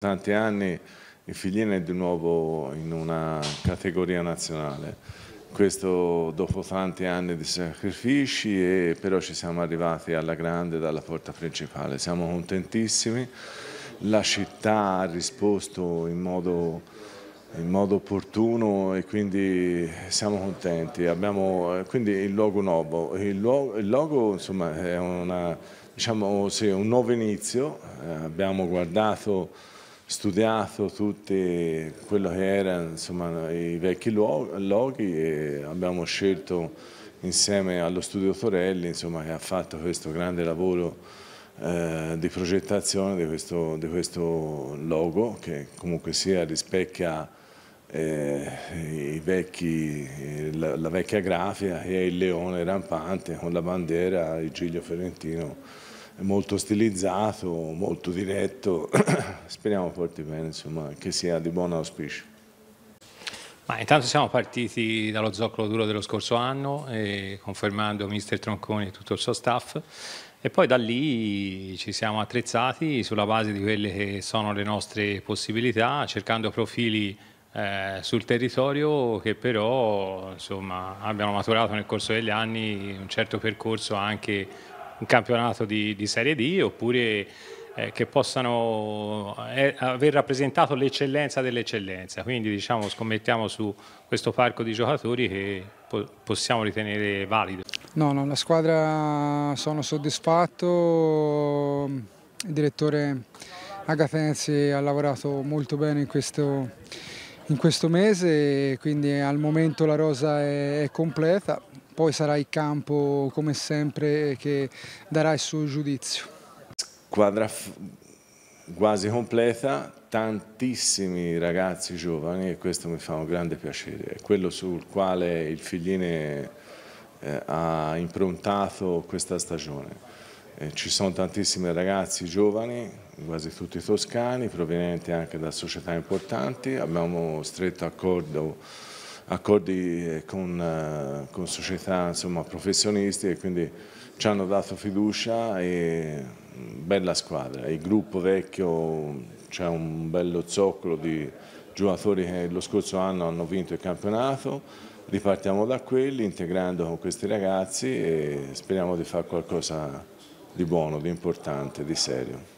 tanti anni il Figlina è di nuovo in una categoria nazionale. Questo dopo tanti anni di sacrifici, e però ci siamo arrivati alla grande dalla porta principale. Siamo contentissimi, la città ha risposto in modo, in modo opportuno e quindi siamo contenti. Abbiamo, quindi il logo nuovo, il logo, il logo insomma, è una, diciamo, sì, un nuovo inizio, eh, abbiamo guardato studiato tutti quello che erano i vecchi loghi e abbiamo scelto insieme allo studio Torelli insomma, che ha fatto questo grande lavoro eh, di progettazione di questo, di questo, logo che comunque sia rispecchia eh, vecchi, la, la vecchia grafica che è il leone rampante con la bandiera, di Giglio Ferentino molto stilizzato, molto diretto, speriamo porti bene, insomma, che sia di buon auspicio. Ma intanto siamo partiti dallo zoccolo duro dello scorso anno, confermando mister Tronconi e tutto il suo staff, e poi da lì ci siamo attrezzati sulla base di quelle che sono le nostre possibilità, cercando profili eh, sul territorio che però insomma, abbiano maturato nel corso degli anni un certo percorso anche un campionato di, di Serie D oppure eh, che possano eh, aver rappresentato l'eccellenza dell'eccellenza. Quindi diciamo, scommettiamo su questo parco di giocatori che possiamo ritenere valido. No, no, la squadra sono soddisfatto, il direttore Agatenzi ha lavorato molto bene in questo, in questo mese, quindi al momento la rosa è, è completa, poi sarà il campo come sempre che darà il suo giudizio. Squadra quasi completa, tantissimi ragazzi giovani e questo mi fa un grande piacere, è quello sul quale il Figline eh, ha improntato questa stagione. Eh, ci sono tantissimi ragazzi giovani, quasi tutti toscani, provenienti anche da società importanti, abbiamo stretto accordo accordi eh, con, eh, con società insomma, professionisti e quindi ci hanno dato fiducia e mm, bella squadra. Il gruppo vecchio c'è un bello zoccolo di giocatori che lo scorso anno hanno vinto il campionato, ripartiamo da quelli integrando con questi ragazzi e speriamo di fare qualcosa di buono, di importante, di serio.